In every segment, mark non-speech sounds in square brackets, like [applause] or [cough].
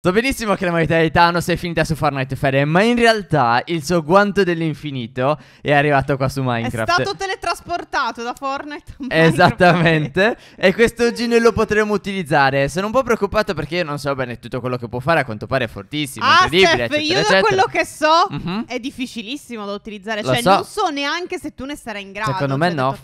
So benissimo che la mortalità di Thanos è finita su Fortnite Fede, ma in realtà il suo guanto dell'infinito è arrivato qua su Minecraft. È stato teletrasportato da Fortnite Esattamente, e questo oggi noi lo potremo utilizzare. Sono un po' preoccupato perché io non so bene tutto quello che può fare, a quanto pare è fortissimo, ah, incredibile, Steph, eccetera, io da eccetera. quello che so mm -hmm. è difficilissimo da utilizzare, lo cioè so. non so neanche se tu ne sarai in grado. Secondo me no,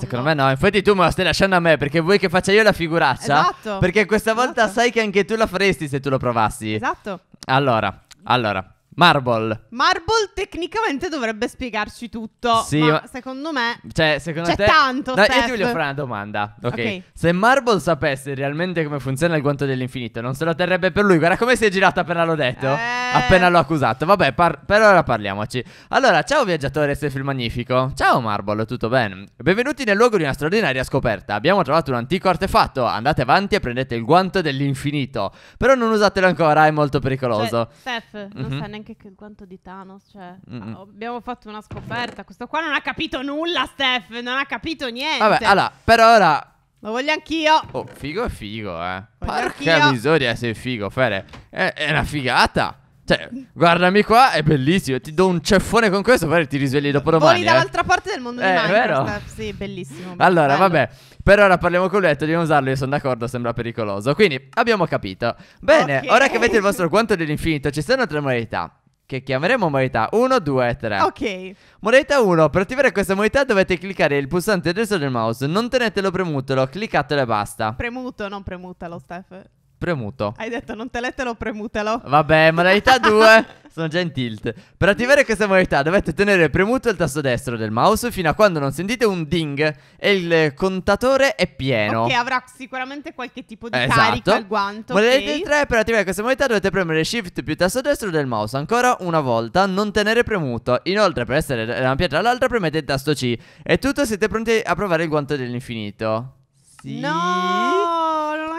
secondo me no, infatti tu me la stai lasciando a me perché vuoi che faccia io la figuraccia. Esatto. Perché questa volta esatto. sai che anche tu la faresti se tu lo provavi. Basti. Esatto. Allora, allora, Marble. Marble tecnicamente dovrebbe spiegarci tutto. Sì, ma, ma secondo me. Cioè, secondo c'è te. C'è tanto. No, io ti voglio fare una domanda. Okay. ok. Se Marble sapesse realmente come funziona il guanto dell'infinito, non se lo terrebbe per lui. Guarda come si è girata appena l'ho detto. Eh... Appena l'ho accusato. Vabbè, par- per ora parliamoci. Allora, ciao viaggiatore Steph il Magnifico. Ciao Marble, tutto bene? Benvenuti nel luogo di una straordinaria scoperta. Abbiamo trovato un antico artefatto. Andate avanti e prendete il guanto dell'infinito. Però non usatelo ancora, è molto pericoloso. Cioè, Steph, mm-hmm. non mhm. sa neanche neanche che il guanto di Thanos. Cioè, ah, abbiamo fatto una scoperta. Questo qua non ha capito nulla, Steph. Non ha capito niente. Vabbè, allora, per ora. Lo voglio anch'io. Oh, figo è figo, eh. Voglio Porca anch'io. miseria, sei figo, Fere. È, è una figata. Cioè, guardami qua, è bellissimo. Ti do un ceffone con questo, Fere, ti risvegli dopo domani. Voli eh. dall'altra parte del mondo di Eh, Minecraft. vero? Steph. Sì, bellissimo. Allora, bello. vabbè, per ora parliamo con lui, dobbiamo usarlo, io sono d'accordo, sembra pericoloso. Quindi, abbiamo capito. Bene, Ok. ora che avete il vostro quanto dell'infinito, ci sono tre modalità che chiameremo modalità 1, 2 e 3. Ok. Modalità 1, per attivare questa modalità dovete cliccare il pulsante destro del mouse, non tenetelo premutelo, cliccatelo e basta. Premuto, non premutalo, Steph. Premuto. Hai detto non tenetelo premutelo. Vabbè, modalità 2. [laughs] Sono già in tilt. Per attivare questa modalità dovete tenere premuto il tasto destro del mouse fino a quando non sentite un ding e il contatore è pieno. Che avrà sicuramente qualche tipo di esatto. carica al guanto. Modalità okay. 3 per attivare questa modalità dovete premere shift più tasto destro del mouse ancora una volta, non tenere premuto. Inoltre per essere da una pietra all'altra premete il tasto C e tutto siete pronti a provare il guanto dell'infinito. Sì. No!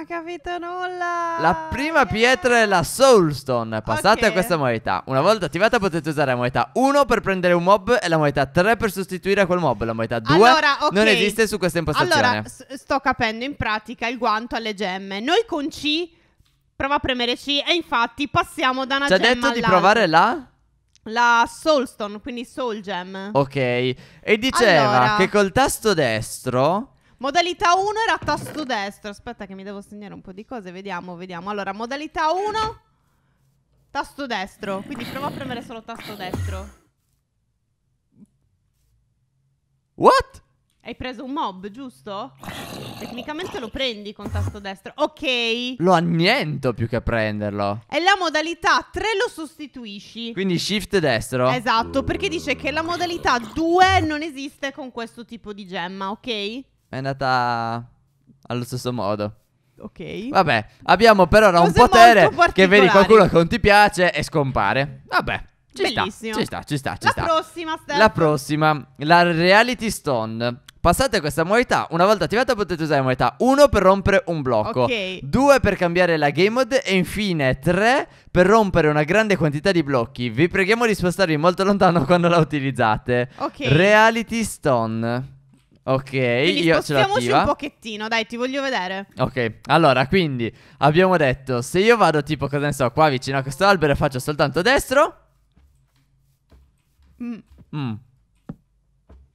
ho capito nulla. La prima pietra è la Soulstone. Passate okay. a questa moneta. Una volta attivata potete usare la moneta 1 per prendere un mob e la moneta 3 per sostituire quel mob. La moneta 2 allora, okay. non esiste su questa impostazione. Allora, sto capendo in pratica il guanto alle gemme. Noi con C prova a premere C e infatti passiamo da una C'è gemma Ci ha detto di provare la... La Soulstone, quindi Soul Gem. Ok. E diceva allora... che col tasto destro Modalità 1 era tasto destro. Aspetta che mi devo segnare un po' di cose. Vediamo, vediamo. Allora, modalità 1 tasto destro. Quindi provo a premere solo tasto destro. What? Hai preso un mob, giusto? Tecnicamente lo prendi con tasto destro. Ok. Lo anniento più che prenderlo. E la modalità 3 lo sostituisci. Quindi shift destro. Esatto, perché dice che la modalità 2 non esiste con questo tipo di gemma, ok? è andata allo stesso modo. Ok. Vabbè, abbiamo però ora un potere che vedi qualcuno che non ti piace e scompare. Vabbè. Ci Bellissimo. sta, ci sta, ci sta, ci La sta. prossima, Steph. La prossima, la Reality Stone. Passate questa modalità, una volta attivata potete usare la modalità 1 per rompere un blocco, Ok. 2 per cambiare la game mode e infine 3 per rompere una grande quantità di blocchi. Vi preghiamo di spostarvi molto lontano quando la utilizzate. Ok. Reality Stone. Ok, quindi io ce l'attiva un pochettino, dai, ti voglio vedere Ok, allora, quindi abbiamo detto Se io vado tipo, cosa ne so, qua vicino a questo albero e faccio soltanto destro mm. mm.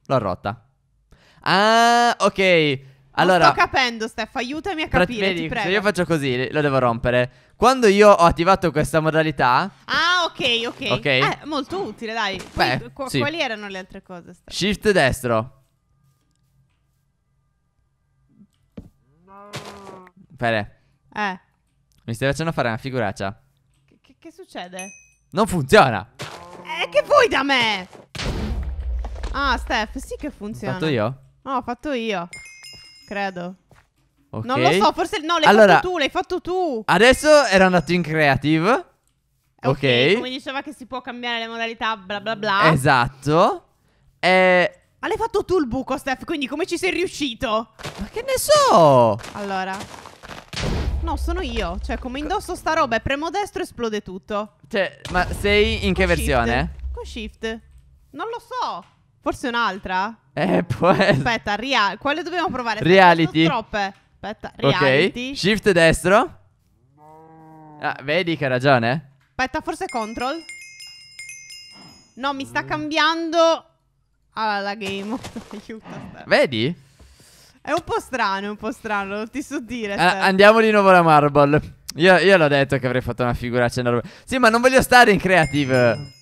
L'ho rotta Ah, ok allora, non sto capendo, Steph, aiutami a capire, vedi, Se io faccio così, lo devo rompere. Quando io ho attivato questa modalità... Ah, ok, ok. Ok. Eh, molto utile, dai. Beh, Poi, sì. Quali erano le altre cose? Steph? Shift destro. Fede. Eh. Mi stai facendo fare una figuraccia. Che, che succede? Non funziona. Eh, che vuoi da me? Ah, Steph, sì che funziona. Ho fatto io? No, ho fatto io. Credo. Okay. Non lo so, forse... No, l'hai allora, fatto tu, l'hai fatto tu. Adesso era andato in creative. Okay, ok. Come diceva che si può cambiare le modalità, bla bla bla. Esatto. E... Ma l'hai fatto tu il buco, Steph, quindi come ci sei riuscito? Ma che ne so? Allora... No, sono io. Cioè, come indosso sta roba e premo destro esplode tutto. Cioè, ma sei in Con che shift. versione? Con shift. Non lo so. Forse un'altra? Eh, può essere. Aspetta, real... quale dobbiamo provare? Reality. Sono troppe. Aspetta, reality. Ok, shift destro. Ah, vedi che ha ragione. Aspetta, forse control. No, mi sta cambiando ah, la game. [laughs] Aiuto. Vedi? È un po' strano, è un po' strano, non ti so dire. Eh, andiamo di nuovo alla Marble. Io, io l'ho detto che avrei fatto una figuraccia enorme. Sì, ma non voglio stare in creative.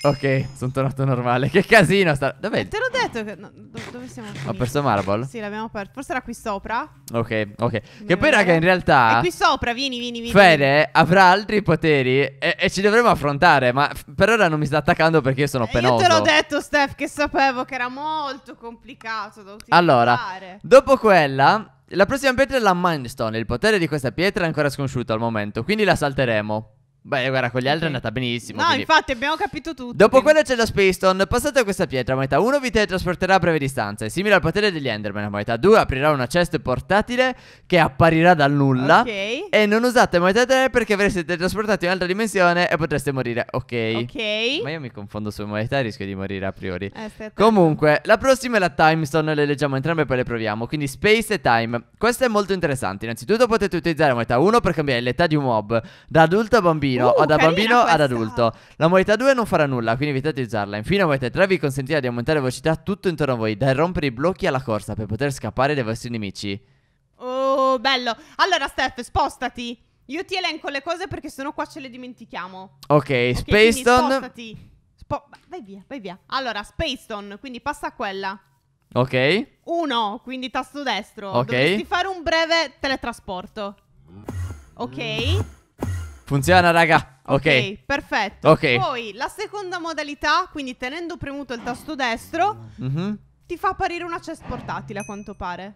Ok, sono tornato normale. Che casino sta. Dov'è? Eh, te l'ho detto che. No, do dove siamo? Finiti? Ho perso Marble? Sì, l'abbiamo perso. Forse era qui sopra. Ok, ok. Mi che poi, raga, in realtà. È qui sopra, vieni, vieni, vieni. Fede avrà altri poteri e, e ci dovremo affrontare. Ma per ora non mi sta attaccando perché io sono eh, penoso. Io te l'ho detto, Steph, che sapevo che era molto complicato da utilizzare. Allora, dopo quella. La prossima pietra è la Mindstone. Il potere di questa pietra è ancora sconosciuto al momento. Quindi la salteremo. Beh, guarda, con gli altri okay. è andata benissimo. No, quindi... infatti, abbiamo capito tutto. Dopo quindi... quella c'è la Spacestone. Passate a questa pietra. Moneta 1 vi teletrasporterà a breve distanza. È simile al potere degli Enderman. Moneta 2 aprirà una chest portatile che apparirà dal nulla. Ok. E non usate moneta 3 perché avreste teletrasportato in un'altra dimensione e potreste morire. Ok. Ok. Ma io mi confondo sulle moneta e rischio di morire a priori. Eh, aspetta. Comunque, la prossima è la Timestone. Le leggiamo entrambe e poi le proviamo. Quindi Space e Time. Questa è molto interessante. Innanzitutto potete utilizzare moneta 1 per cambiare l'età di un mob da adulto a bambino bambino uh, o da bambino questa. ad adulto. La modalità 2 non farà nulla, quindi evitate di usarla. Infine, la modalità 3 vi consentirà di aumentare la velocità tutto intorno a voi, dal rompere i blocchi alla corsa per poter scappare dai vostri nemici. Oh, bello. Allora, Steph, spostati. Io ti elenco le cose perché sennò qua ce le dimentichiamo. Ok, okay Spacestone. Spostati. Spo- vai via, vai via. Allora, Spacestone, quindi passa a quella. Ok. Uno, quindi tasto destro. Ok. Dovresti fare un breve teletrasporto. Ok. Funziona, raga. Ok, okay perfetto. Okay. Poi la seconda modalità, quindi tenendo premuto il tasto destro, mm -hmm. ti fa apparire una chest portatile a quanto pare.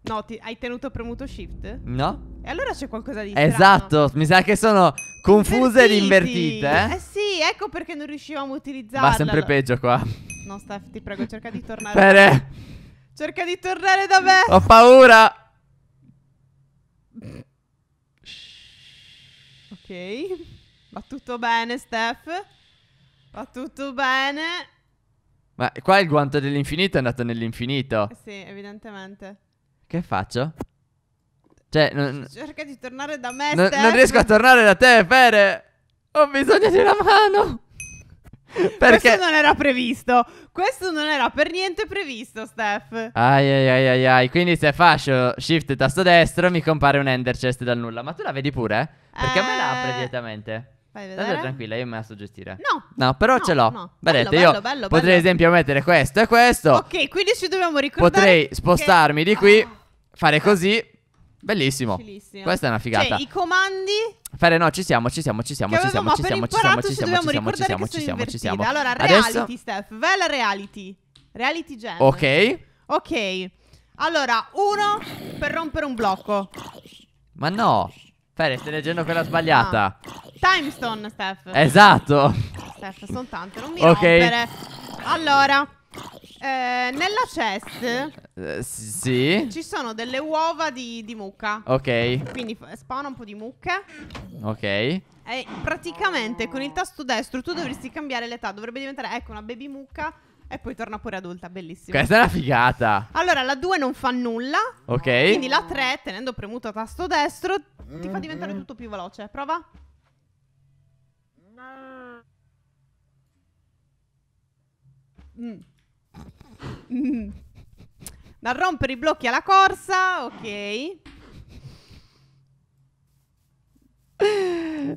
No, ti, hai tenuto premuto shift? No. E allora c'è qualcosa di Esatto, strano. mi sa che sono confuse ed invertite. Eh? eh sì, ecco perché non riuscivamo a utilizzarla. Va sempre peggio qua. No, Steph, ti prego, cerca di tornare. Bene. Cerca di tornare da me. Ho paura. Ok. Va tutto bene, Steph. Va tutto bene. Ma qua il guanto dell'infinito è andato nell'infinito. Eh sì, evidentemente. Che faccio? Cioè, non... Cerca di tornare da me, non, Steph. Non riesco a tornare da te, Fere. Ho bisogno di una mano. Perché... Questo non era previsto. Questo non era per niente previsto, Steph. Ai ai ai ai ai. Quindi se faccio shift tasto destro mi compare un ender chest dal nulla. Ma tu la vedi pure? Perché eh... me la apre eh, direttamente. Fai vedere. tranquilla, io me la so gestire. No. No, però no, ce l'ho. No. Vedete, bello, io bello, bello, potrei ad esempio mettere questo e questo. Ok, quindi ci dobbiamo ricordare. Potrei spostarmi che... di qui, oh. fare così Bellissimo. Bellissimo. Questa è una figata. Cioè, i comandi. Fare no, ci siamo, ci siamo, ci siamo, ci siamo, ci siamo, ci siamo, ci siamo, ci siamo, ci siamo, ci siamo, ci siamo. Allora, reality, Adesso... Steph, vai reality. Reality gem. Ok. Ok. Allora, uno per rompere un blocco. Ma no. Fere, stai leggendo quella sbagliata. Ah. Timestone, Steph. Esatto. Steph, sono tante, non mi okay. rompere. Allora, eh, nella chest eh, sì. Ci sono delle uova di, di mucca. Ok. Quindi spawna un po' di mucche. Ok. E praticamente con il tasto destro tu dovresti cambiare l'età. Dovrebbe diventare, ecco, una baby mucca. E poi torna pure adulta, bellissima. Questa è una figata. Allora, la 2 non fa nulla. Ok. Quindi la 3, tenendo premuto tasto destro, ti fa diventare mhm. tutto più veloce. Prova. Mm. Mm. Dal rompere i blocchi alla corsa, ok.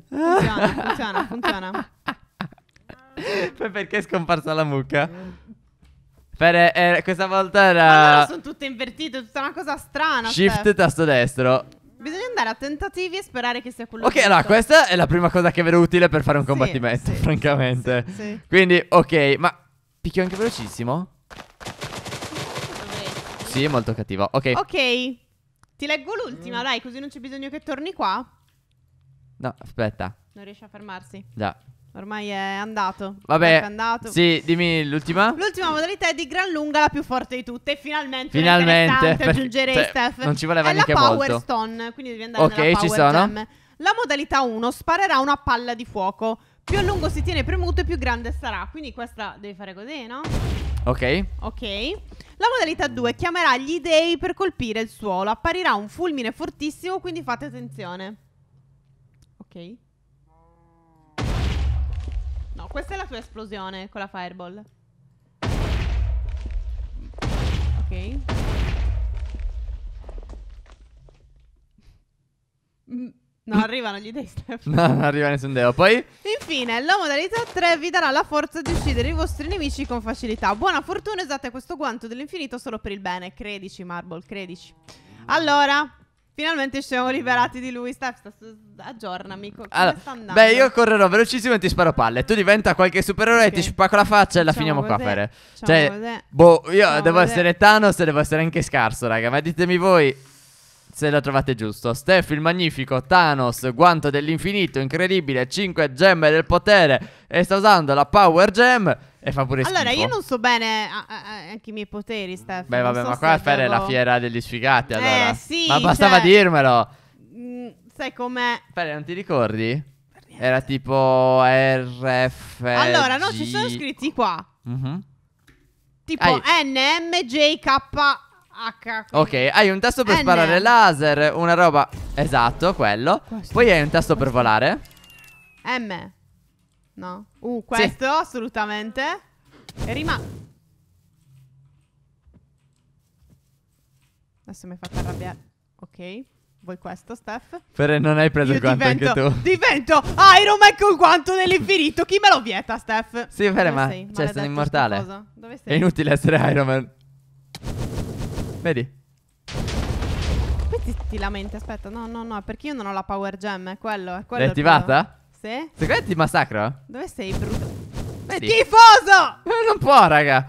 Funziona, funziona, funziona. [laughs] Poi perché è scomparsa la mucca? Per, eh, questa volta era... Ma sono tutte invertite, tutta una cosa strana. Cioè. Shift Steph. tasto destro. Bisogna andare a tentativi e sperare che sia quello Ok, allora, questa è la prima cosa che vedo utile per fare un sì, combattimento, sì, [laughs] francamente. Sì, Quindi, ok, ma picchio anche velocissimo? Sì, è molto cattivo. Ok. Ok. Ti leggo l'ultima, mm. dai, così non c'è bisogno che torni qua. No, aspetta. Non riesce a fermarsi. Già. Ormai è andato. Vabbè. È andato. Sì, dimmi l'ultima. L'ultima modalità è di gran lunga la più forte di tutte. Finalmente. Finalmente. Perché, aggiungerei, cioè, Steph. Non ci voleva è neanche molto. È la Power molto. Stone, quindi devi andare okay, nella Power ci sono. Gem. La modalità 1 sparerà una palla di fuoco. Più a lungo si tiene premuto e più grande sarà. Quindi questa devi fare così, no? Ok. Ok. La modalità 2 chiamerà gli dei per colpire il suolo. Apparirà un fulmine fortissimo, quindi fate attenzione. Ok. No, questa è la tua esplosione con la fireball. Ok. Mm. Mm. Non arrivano gli dei Steph. [laughs] No, non arriva nessun deo. Poi. Infine, la modalità 3 vi darà la forza di uccidere i vostri nemici con facilità. Buona fortuna, usate questo guanto dell'infinito solo per il bene. Credici, Marble, credici. Allora. Finalmente ci siamo liberati di lui. Steph, sta su... aggiornami. Co- allora, sta andando? Beh, io correrò velocissimo e ti sparo palle. Tu diventa qualche supereroe okay. e ti spacco la faccia e la diciamo finiamo così. qua. Fare. cioè, boh, io diciamo devo così. essere Thanos e devo essere anche scarso, raga. Ma ditemi voi se lo trovate giusto. Steph il Magnifico, Thanos, Guanto dell'Infinito, incredibile, 5 gemme del potere e sta usando la Power Gem e fa pure allora, schifo. Allora, io non so bene anche i miei poteri, Steph. Beh, vabbè, so ma qua Fer è la fiera degli sfigati, eh, allora. Eh, sì, ma bastava cioè... dirmelo. Mm, sai com'è? Fer, non ti ricordi? Era tipo RF. Allora, no, ci sono scritti qua. Mm -hmm. Tipo NMJK H. Ok, hai un tasto per N. sparare laser, una roba... Esatto, quello. Questo. Poi hai un tasto per volare. M. No. Uh, questo, sì. assolutamente. E rima. Adesso mi hai fatto arrabbiare. Ok. Vuoi questo, Steph? Però non hai preso Io il guanto divento, anche tu. [laughs] Divento Iron Man col guanto dell'infinito. Chi me lo vieta, Steph? Sì, Fere, ma sei? cioè, sono immortale. È inutile essere Iron Man. Vedi? Poi ti, lamenti, aspetta, no, no, no, perché io non ho la power gem, è quello, è quello. L'hai attivata? Sì. Secondo te ti massacro? Dove sei, brutto? Vedi? Schifoso! Eh, non può, raga.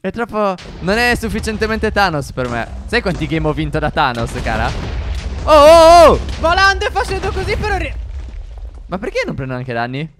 È troppo... Non è sufficientemente Thanos per me. Sai quanti game ho vinto da Thanos, cara? Oh, oh, oh! Volando e facendo così però. Ma perché non prendo anche danni?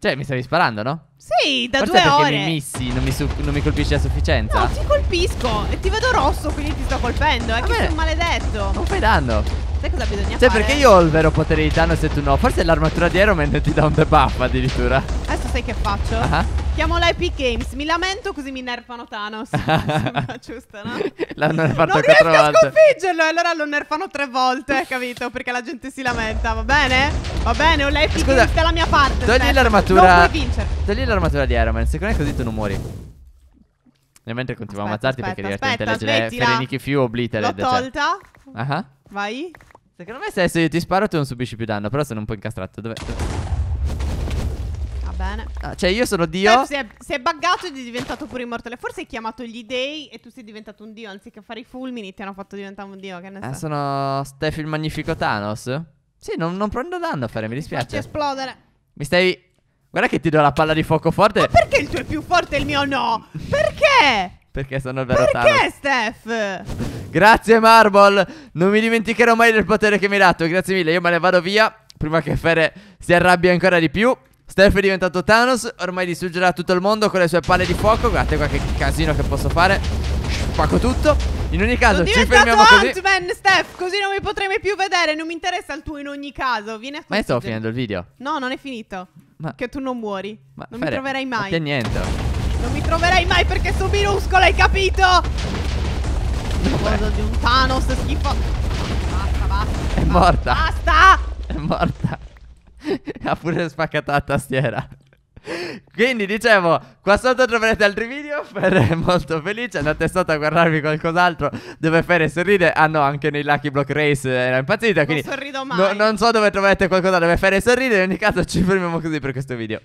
Cioè, mi stavi sparando, no? Sì, da Forse due perché ore. mi missi, non mi, non mi, colpisci a sufficienza. No, ti colpisco. E ti vedo rosso, quindi ti sto colpendo. È eh, che sei un maledetto. Non fai danno. Sai cosa bisogna cioè, fare? Cioè, perché io ho il vero potere di danno se tu no? Forse l'armatura di Iron Man ti dà un debuff addirittura. Adesso sai che faccio? Ah. Uh -huh. Chiamola Epic Games. Mi lamento così mi nerfano Thanos. [laughs] Insomma, giusto, no? L'hanno nerfato non riesco a sconfiggerlo. E allora lo nerfano tre volte, [laughs] capito? Perché la gente si lamenta. Va bene? Va bene, ho l'Epic Scusa, Games dalla mia parte. Togli l'armatura. Non puoi vincere. Togli l'armatura di Iron Man. Secondo me così tu non muori. Nel mentre continuo aspetta, a ammazzarti aspetta, perché aspetta, divertente aspetta, leggere Fereniki Few Obliterated. L'ho cioè. tolta. Cioè. Uh -huh. Vai. Secondo me se adesso io ti sparo tu non subisci più danno, però sono un po' incastrato. Dove... Dov bene. Ah, cioè, io sono Dio. Si è, si è buggato ed è diventato pure immortale. Forse hai chiamato gli dei e tu sei diventato un Dio. Anziché fare i fulmini, ti hanno fatto diventare un Dio. Che ne eh, so. sono Steph il magnifico Thanos. Sì, non, non prendo danno a fare, mi dispiace. Facci esplodere. Mi stai. Guarda che ti do la palla di fuoco forte. Ma perché il tuo è più forte e il mio no? Perché? Perché sono il vero Perché, Thanos. Steph? Grazie Marble, non mi dimenticherò mai del potere che mi hai dato, grazie mille, io me ne vado via prima che Fere si arrabbia ancora di più. Steph è diventato Thanos Ormai distruggerà tutto il mondo con le sue palle di fuoco Guardate qua che casino che posso fare Spacco tutto In ogni caso ci fermiamo così Ant-Man, Steph Così non mi potrei mai più vedere Non mi interessa il tuo in ogni caso Vieni a Ma io stavo finendo il video No, non è finito ma... Che tu non muori ma Non fare... mi troverai mai Che niente Non mi troverai mai perché sono minuscolo, hai capito? Cosa di un Thanos schifo Basta, basta È morta Basta È morta ha pure spaccato la tastiera. Quindi dicevo, qua sotto troverete altri video, Fer è [laughs] molto felice, andate sotto a guardarvi qualcos'altro dove Fer sorride, ah no, anche nei Lucky Block Race era impazzita, quindi non sorrido mai. No, non so dove troverete qualcosa dove Fer sorride, in ogni caso ci fermiamo così per questo video.